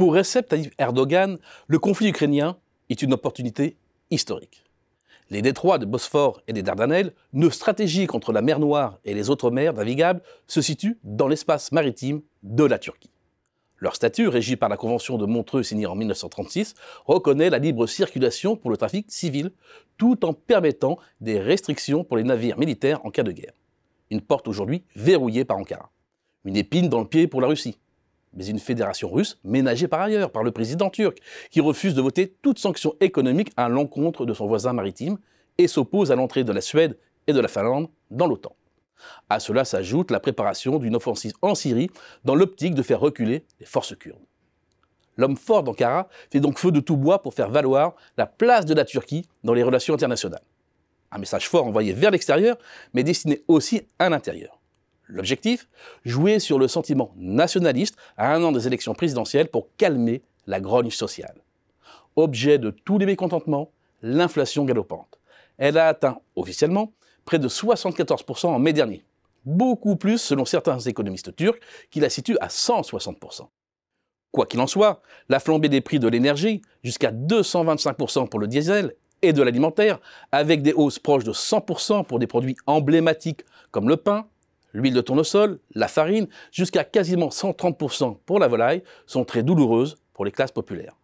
Pour Recep Tayyip Erdogan, le conflit ukrainien est une opportunité historique. Les détroits de Bosphore et des Dardanelles, une stratégies contre la mer Noire et les autres mers navigables, se situent dans l'espace maritime de la Turquie. Leur statut, régi par la Convention de Montreux signée en 1936, reconnaît la libre circulation pour le trafic civil, tout en permettant des restrictions pour les navires militaires en cas de guerre. Une porte aujourd'hui verrouillée par Ankara. Une épine dans le pied pour la Russie mais une fédération russe ménagée par ailleurs par le président turc, qui refuse de voter toute sanction économique à l'encontre de son voisin maritime et s'oppose à l'entrée de la Suède et de la Finlande dans l'OTAN. À cela s'ajoute la préparation d'une offensive en Syrie dans l'optique de faire reculer les forces kurdes. L'homme fort d'Ankara fait donc feu de tout bois pour faire valoir la place de la Turquie dans les relations internationales. Un message fort envoyé vers l'extérieur, mais destiné aussi à l'intérieur. L'objectif Jouer sur le sentiment nationaliste à un an des élections présidentielles pour calmer la grogne sociale. Objet de tous les mécontentements, l'inflation galopante. Elle a atteint officiellement près de 74% en mai dernier, beaucoup plus selon certains économistes turcs qui la situent à 160%. Quoi qu'il en soit, la flambée des prix de l'énergie, jusqu'à 225% pour le diesel et de l'alimentaire, avec des hausses proches de 100% pour des produits emblématiques comme le pain, l'huile de tournesol, la farine, jusqu'à quasiment 130% pour la volaille, sont très douloureuses pour les classes populaires.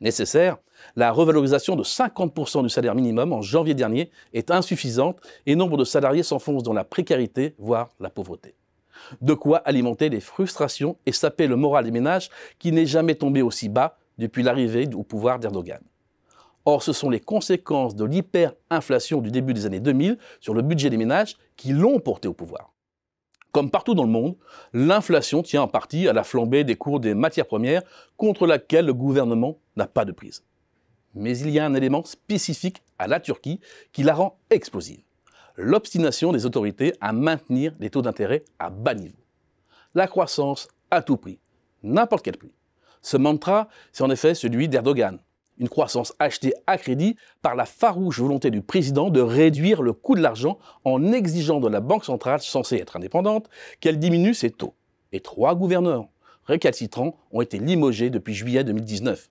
Nécessaire, la revalorisation de 50% du salaire minimum en janvier dernier est insuffisante et nombre de salariés s'enfoncent dans la précarité, voire la pauvreté. De quoi alimenter les frustrations et saper le moral des ménages qui n'est jamais tombé aussi bas depuis l'arrivée au pouvoir d'Erdogan. Or, ce sont les conséquences de l'hyperinflation du début des années 2000 sur le budget des ménages qui l'ont porté au pouvoir. Comme partout dans le monde, l'inflation tient en partie à la flambée des cours des matières premières contre laquelle le gouvernement n'a pas de prise. Mais il y a un élément spécifique à la Turquie qui la rend explosive. L'obstination des autorités à maintenir des taux d'intérêt à bas niveau. La croissance à tout prix, n'importe quel prix. Ce mantra, c'est en effet celui d'Erdogan, une croissance achetée à crédit par la farouche volonté du président de réduire le coût de l'argent en exigeant de la Banque centrale, censée être indépendante, qu'elle diminue ses taux. Et trois gouverneurs récalcitrants ont été limogés depuis juillet 2019.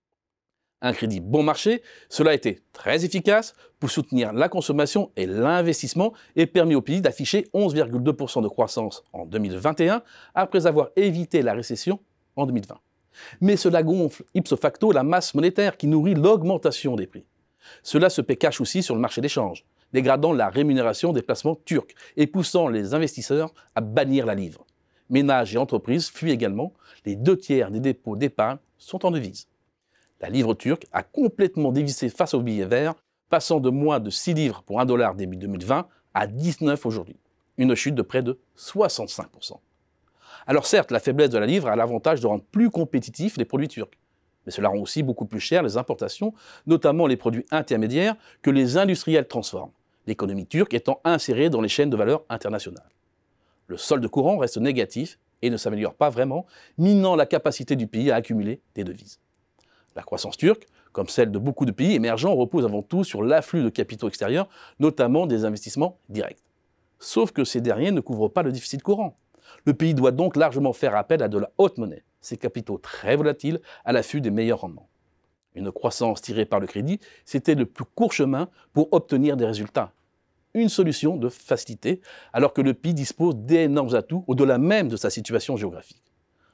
Un crédit bon marché, cela a été très efficace pour soutenir la consommation et l'investissement et permis au pays d'afficher 11,2% de croissance en 2021 après avoir évité la récession en 2020. Mais cela gonfle ipso facto la masse monétaire qui nourrit l'augmentation des prix. Cela se cache aussi sur le marché d'échange, dégradant la rémunération des placements turcs et poussant les investisseurs à bannir la livre. Ménages et entreprises fuient également, les deux tiers des dépôts d'épargne sont en devise. La livre turque a complètement dévissé face au billet vert, passant de moins de 6 livres pour 1 dollar début 2020 à 19 aujourd'hui, une chute de près de 65%. Alors certes, la faiblesse de la livre a l'avantage de rendre plus compétitifs les produits turcs. Mais cela rend aussi beaucoup plus cher les importations, notamment les produits intermédiaires que les industriels transforment, l'économie turque étant insérée dans les chaînes de valeur internationales. Le solde courant reste négatif et ne s'améliore pas vraiment, minant la capacité du pays à accumuler des devises. La croissance turque, comme celle de beaucoup de pays émergents, repose avant tout sur l'afflux de capitaux extérieurs, notamment des investissements directs. Sauf que ces derniers ne couvrent pas le déficit courant. Le pays doit donc largement faire appel à de la haute monnaie, ses capitaux très volatiles, à l'affût des meilleurs rendements. Une croissance tirée par le crédit, c'était le plus court chemin pour obtenir des résultats. Une solution de facilité, alors que le pays dispose d'énormes atouts au-delà même de sa situation géographique.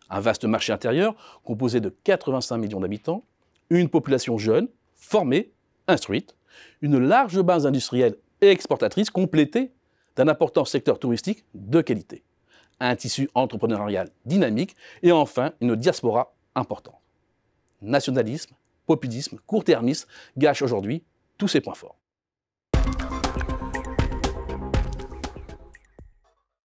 Un vaste marché intérieur composé de 85 millions d'habitants, une population jeune, formée, instruite, une large base industrielle et exportatrice complétée d'un important secteur touristique de qualité un tissu entrepreneurial dynamique et enfin une diaspora importante. Nationalisme, populisme, court-termisme gâchent aujourd'hui tous ces points forts.